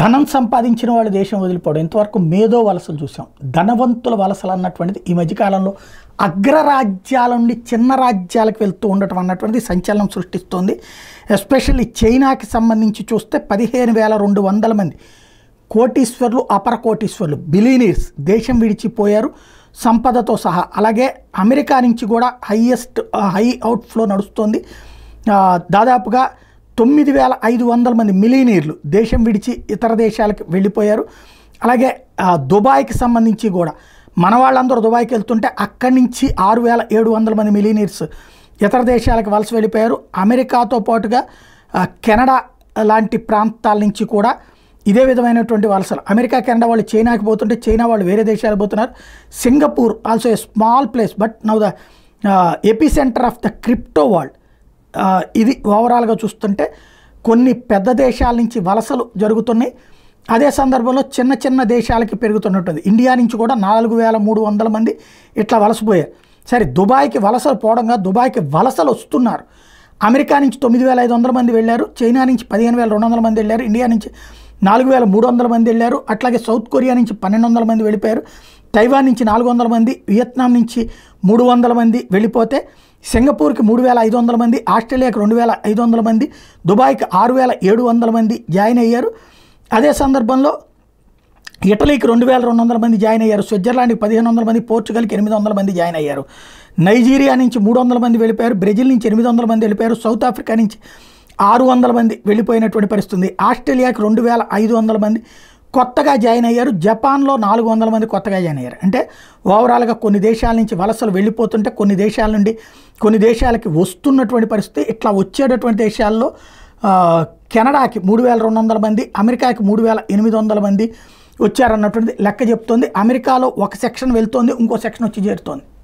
ధనం సంపాదించిన వాళ్ళు దేశం వదిలిపోవడం ఇంతవరకు మేధో వలసలు చూసాం ధనవంతుల వలసలు అన్నటువంటిది ఈ మధ్యకాలంలో అగ్రరాజ్యాల నుండి చిన్న రాజ్యాలకు వెళ్తూ ఉండటం అన్నటువంటిది సంచలనం సృష్టిస్తోంది ఎస్పెషల్లీ చైనాకి సంబంధించి చూస్తే పదిహేను వేల రెండు వందల మంది కోటీశ్వర్లు అపర కోటీశ్వర్లు బిలీనియర్స్ దేశం విడిచిపోయారు సంపదతో సహా అలాగే అమెరికా నుంచి కూడా హయ్యెస్ట్ హై అవుట్ఫ్లో నడుస్తోంది దాదాపుగా తొమ్మిది వేల ఐదు వందల మంది మిలీనీర్లు దేశం విడిచి ఇతర దేశాలకు వెళ్ళిపోయారు అలాగే దుబాయ్కి సంబంధించి కూడా మన వాళ్ళందరూ దుబాయ్కి వెళ్తుంటే అక్కడి నుంచి ఆరు వేల ఏడు వందల మంది మిలీనీర్స్ ఇతర దేశాలకు వలస వెళ్ళిపోయారు అమెరికాతో పాటుగా కెనడా లాంటి ప్రాంతాల నుంచి కూడా ఇదే విధమైనటువంటి వలసలు అమెరికా కెనడా వాళ్ళు చైనాకి పోతుంటే చైనా వాళ్ళు వేరే దేశాలకు పోతున్నారు Singapore also a small place but now the epicentre of the crypto world ఇది ఓవరాల్గా చూస్తుంటే కొన్ని పెద్ద దేశాల నుంచి వలసలు జరుగుతున్నాయి అదే సందర్భంలో చిన్న చిన్న దేశాలకి పెరుగుతున్నట్టుంది ఇండియా నుంచి కూడా నాలుగు వేల మూడు వందల మంది ఇట్లా వలసపోయారు సరే దుబాయ్కి వలసలు పోవడంగా దుబాయ్కి వలసలు వస్తున్నారు అమెరికా నుంచి తొమ్మిది వేల ఐదు వందల మంది వెళ్ళారు చైనా నుంచి పదిహేను వేల రెండు వందల మంది వెళ్ళారు ఇండియా నుంచి నాలుగు వేల మూడు వందల మంది వెళ్ళారు అట్లాగే సౌత్ కొరియా నుంచి పన్నెండు వందల మంది వెళ్ళిపోయారు తైవాన్ నుంచి నాలుగు వందల మంది వియత్నాం నుంచి మూడు వందల మంది వెళ్ళిపోతే సింగపూర్కి మూడు వేల ఐదు వందల మంది ఆస్ట్రేలియాకి రెండు వేల ఐదు వందల మంది దుబాయ్కి ఆరు వేల ఏడు వందల మంది జాయిన్ అయ్యారు అదే సందర్భంలో ఇటలీకి రెండు వేల రెండు వందల మంది జాయిన్ అయ్యారు స్విట్జర్లాండ్కి పదిహేను వందల మంది పోర్చుగల్కి ఎనిమిది వందల మంది జాయిన్ అయ్యారు నైజీరియా నుంచి మూడు వందల మంది వెళ్ళిపోయారు బ్రెజిల్ నుంచి ఎనిమిది వందల మంది వెళ్ళిపోయారు సౌత్ ఆఫ్రికా నుంచి ఆరు వందల మంది వెళ్ళిపోయినటువంటి పరిస్థితి ఆస్ట్రేలియాకి రెండు వేల ఐదు వందల మంది కొత్తగా జాయిన్ అయ్యారు జపాన్లో నాలుగు వందల మంది కొత్తగా జాయిన్ అయ్యారు అంటే ఓవరాల్గా కొన్ని దేశాల నుంచి వలసలు వెళ్ళిపోతుంటే కొన్ని దేశాల నుండి కొన్ని దేశాలకి వస్తున్నటువంటి పరిస్థితి ఇట్లా వచ్చేటటువంటి దేశాల్లో కెనడాకి మూడు వేల రెండు వందల మంది అమెరికాకి మూడు వేల ఎనిమిది వందల మంది వచ్చారన్నటువంటి లెక్క చెప్తోంది అమెరికాలో ఒక సెక్షన్ వెళ్తోంది ఇంకో సెక్షన్ వచ్చి చేరుతోంది